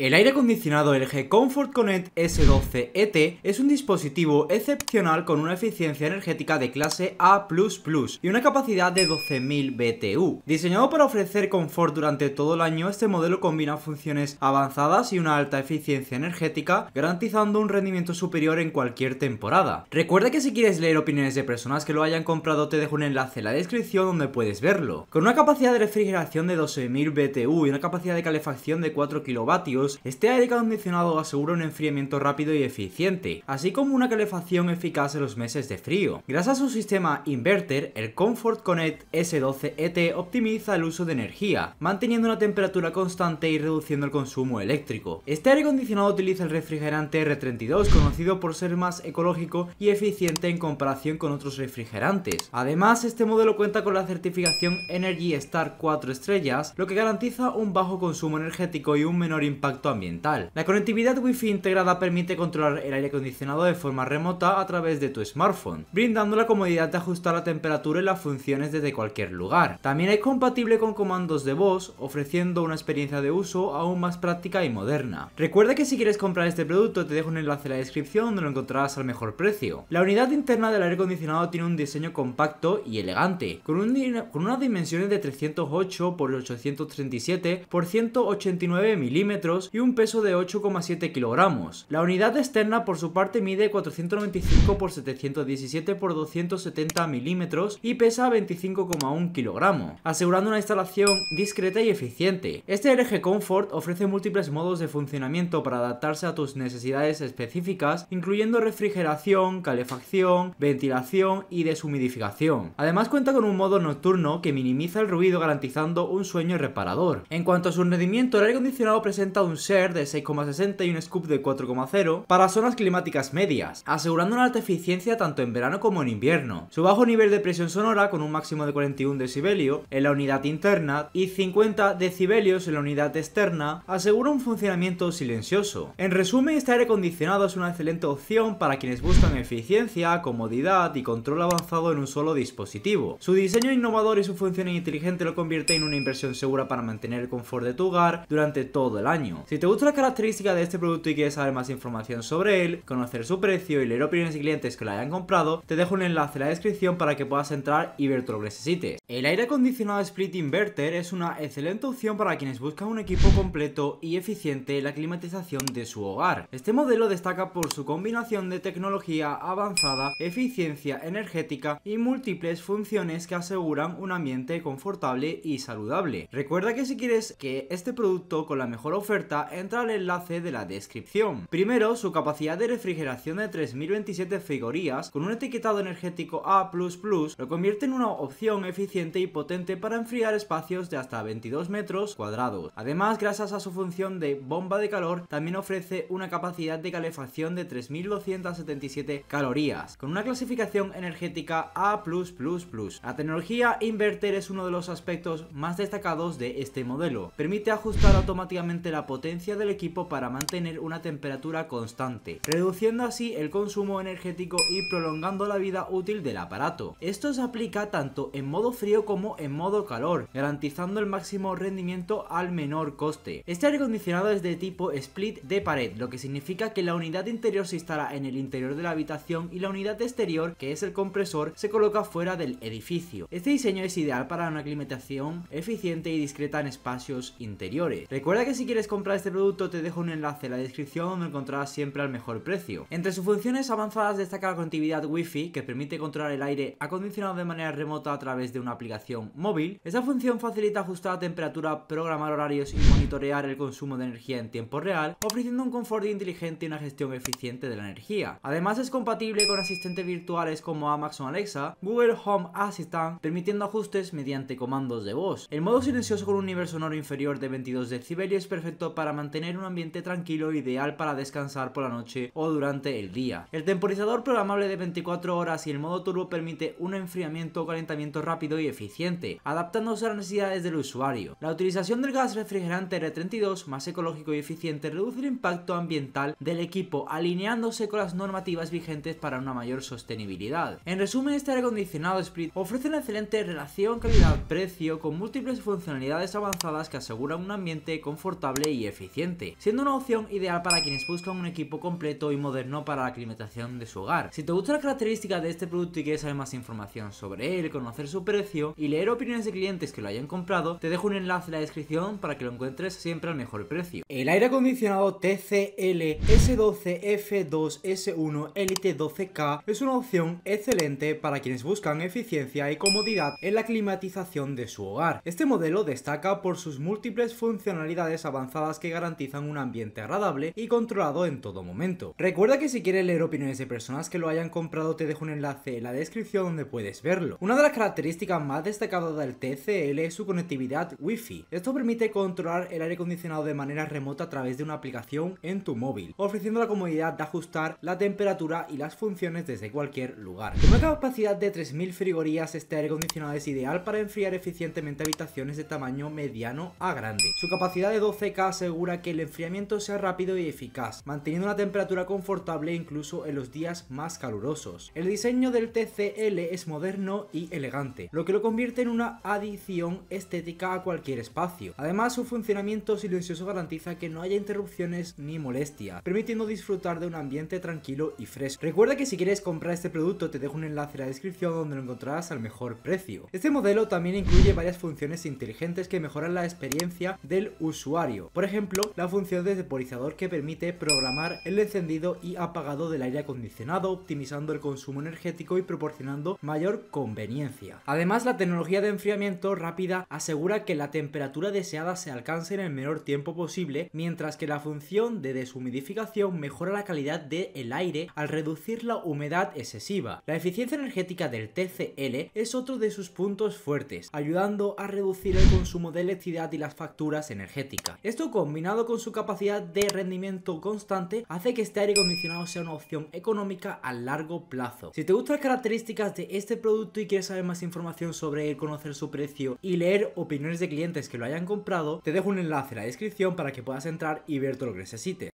El aire acondicionado LG Comfort Connect S12ET e es un dispositivo excepcional con una eficiencia energética de clase A++ y una capacidad de 12.000 BTU. Diseñado para ofrecer confort durante todo el año, este modelo combina funciones avanzadas y una alta eficiencia energética, garantizando un rendimiento superior en cualquier temporada. Recuerda que si quieres leer opiniones de personas que lo hayan comprado, te dejo un enlace en la descripción donde puedes verlo. Con una capacidad de refrigeración de 12.000 BTU y una capacidad de calefacción de 4 kilovatios, este aire acondicionado asegura un enfriamiento rápido y eficiente, así como una calefacción eficaz en los meses de frío. Gracias a su sistema inverter, el Comfort Connect S12ET e optimiza el uso de energía, manteniendo una temperatura constante y reduciendo el consumo eléctrico. Este aire acondicionado utiliza el refrigerante R32, conocido por ser más ecológico y eficiente en comparación con otros refrigerantes. Además, este modelo cuenta con la certificación Energy Star 4 estrellas, lo que garantiza un bajo consumo energético y un menor impacto ambiental. La conectividad Wi-Fi integrada permite controlar el aire acondicionado de forma remota a través de tu smartphone, brindando la comodidad de ajustar la temperatura y las funciones desde cualquier lugar. También es compatible con comandos de voz, ofreciendo una experiencia de uso aún más práctica y moderna. Recuerda que si quieres comprar este producto te dejo un enlace en la descripción donde lo encontrarás al mejor precio. La unidad interna del aire acondicionado tiene un diseño compacto y elegante, con, con unas dimensiones de 308 x 837 x 189 milímetros y un peso de 8,7 kilogramos. La unidad externa por su parte mide 495 x 717 x 270 milímetros y pesa 25,1 kilogramos, asegurando una instalación discreta y eficiente. Este LG Comfort ofrece múltiples modos de funcionamiento para adaptarse a tus necesidades específicas, incluyendo refrigeración, calefacción, ventilación y deshumidificación. Además cuenta con un modo nocturno que minimiza el ruido garantizando un sueño reparador. En cuanto a su rendimiento, el aire acondicionado presenta un share de 6,60 y un scoop de 4,0 para zonas climáticas medias, asegurando una alta eficiencia tanto en verano como en invierno. Su bajo nivel de presión sonora, con un máximo de 41 decibelios en la unidad interna y 50 decibelios en la unidad externa, asegura un funcionamiento silencioso. En resumen, este aire acondicionado es una excelente opción para quienes buscan eficiencia, comodidad y control avanzado en un solo dispositivo. Su diseño innovador y su función inteligente lo convierte en una inversión segura para mantener el confort de tu hogar durante todo el año. Si te gusta la característica de este producto y quieres saber más información sobre él, conocer su precio y leer opiniones de clientes que lo hayan comprado, te dejo un enlace en la descripción para que puedas entrar y ver todo lo que necesites. El aire acondicionado Split Inverter es una excelente opción para quienes buscan un equipo completo y eficiente en la climatización de su hogar. Este modelo destaca por su combinación de tecnología avanzada, eficiencia energética y múltiples funciones que aseguran un ambiente confortable y saludable. Recuerda que si quieres que este producto con la mejor oferta entra al enlace de la descripción. Primero, su capacidad de refrigeración de 3027 frigorías con un etiquetado energético A++ lo convierte en una opción eficiente y potente para enfriar espacios de hasta 22 metros cuadrados. Además, gracias a su función de bomba de calor, también ofrece una capacidad de calefacción de 3277 calorías, con una clasificación energética A++. La tecnología inverter es uno de los aspectos más destacados de este modelo. Permite ajustar automáticamente la potencia del equipo para mantener una temperatura constante, reduciendo así el consumo energético y prolongando la vida útil del aparato. Esto se aplica tanto en modo frío como en modo calor, garantizando el máximo rendimiento al menor coste. Este aire acondicionado es de tipo split de pared, lo que significa que la unidad interior se instala en el interior de la habitación y la unidad exterior, que es el compresor, se coloca fuera del edificio. Este diseño es ideal para una aclimatación eficiente y discreta en espacios interiores. Recuerda que si quieres comprar para este producto te dejo un enlace en la descripción donde encontrarás siempre al mejor precio. Entre sus funciones avanzadas destaca la conectividad Wi-Fi que permite controlar el aire acondicionado de manera remota a través de una aplicación móvil. Esta función facilita ajustar la temperatura, programar horarios y monitorear el consumo de energía en tiempo real, ofreciendo un confort inteligente y una gestión eficiente de la energía. Además es compatible con asistentes virtuales como Amazon Alexa, Google Home Assistant, permitiendo ajustes mediante comandos de voz. El modo silencioso con un nivel sonoro inferior de 22 decibelios es perfecto para mantener un ambiente tranquilo ideal para descansar por la noche o durante el día. El temporizador programable de 24 horas y el modo turbo permite un enfriamiento o calentamiento rápido y eficiente, adaptándose a las necesidades del usuario. La utilización del gas refrigerante R32 más ecológico y eficiente reduce el impacto ambiental del equipo alineándose con las normativas vigentes para una mayor sostenibilidad. En resumen, este aire acondicionado Split ofrece una excelente relación calidad-precio con múltiples funcionalidades avanzadas que aseguran un ambiente confortable y eficiente, siendo una opción ideal para quienes buscan un equipo completo y moderno para la climatización de su hogar. Si te gustan las características de este producto y quieres saber más información sobre él, conocer su precio y leer opiniones de clientes que lo hayan comprado, te dejo un enlace en la descripción para que lo encuentres siempre al mejor precio. El aire acondicionado TCL S12F2S1 Elite 12K es una opción excelente para quienes buscan eficiencia y comodidad en la climatización de su hogar. Este modelo destaca por sus múltiples funcionalidades avanzadas que garantizan un ambiente agradable y controlado en todo momento. Recuerda que si quieres leer opiniones de personas que lo hayan comprado te dejo un enlace en la descripción donde puedes verlo. Una de las características más destacadas del TCL es su conectividad Wi-Fi. Esto permite controlar el aire acondicionado de manera remota a través de una aplicación en tu móvil, ofreciendo la comodidad de ajustar la temperatura y las funciones desde cualquier lugar. Con una capacidad de 3000 frigorías, este aire acondicionado es ideal para enfriar eficientemente habitaciones de tamaño mediano a grande. Su capacidad de 12K se que el enfriamiento sea rápido y eficaz, manteniendo una temperatura confortable incluso en los días más calurosos. El diseño del TCL es moderno y elegante, lo que lo convierte en una adición estética a cualquier espacio. Además, su funcionamiento silencioso garantiza que no haya interrupciones ni molestia, permitiendo disfrutar de un ambiente tranquilo y fresco. Recuerda que si quieres comprar este producto te dejo un enlace en la descripción donde lo encontrarás al mejor precio. Este modelo también incluye varias funciones inteligentes que mejoran la experiencia del usuario. Por ejemplo, ejemplo, la función de temporizador que permite programar el encendido y apagado del aire acondicionado, optimizando el consumo energético y proporcionando mayor conveniencia. Además, la tecnología de enfriamiento rápida asegura que la temperatura deseada se alcance en el menor tiempo posible, mientras que la función de deshumidificación mejora la calidad del aire al reducir la humedad excesiva. La eficiencia energética del TCL es otro de sus puntos fuertes, ayudando a reducir el consumo de electricidad y las facturas energéticas. Esto combinado con su capacidad de rendimiento constante, hace que este aire acondicionado sea una opción económica a largo plazo. Si te gustan las características de este producto y quieres saber más información sobre él, conocer su precio y leer opiniones de clientes que lo hayan comprado, te dejo un enlace en la descripción para que puedas entrar y ver todo lo que necesites.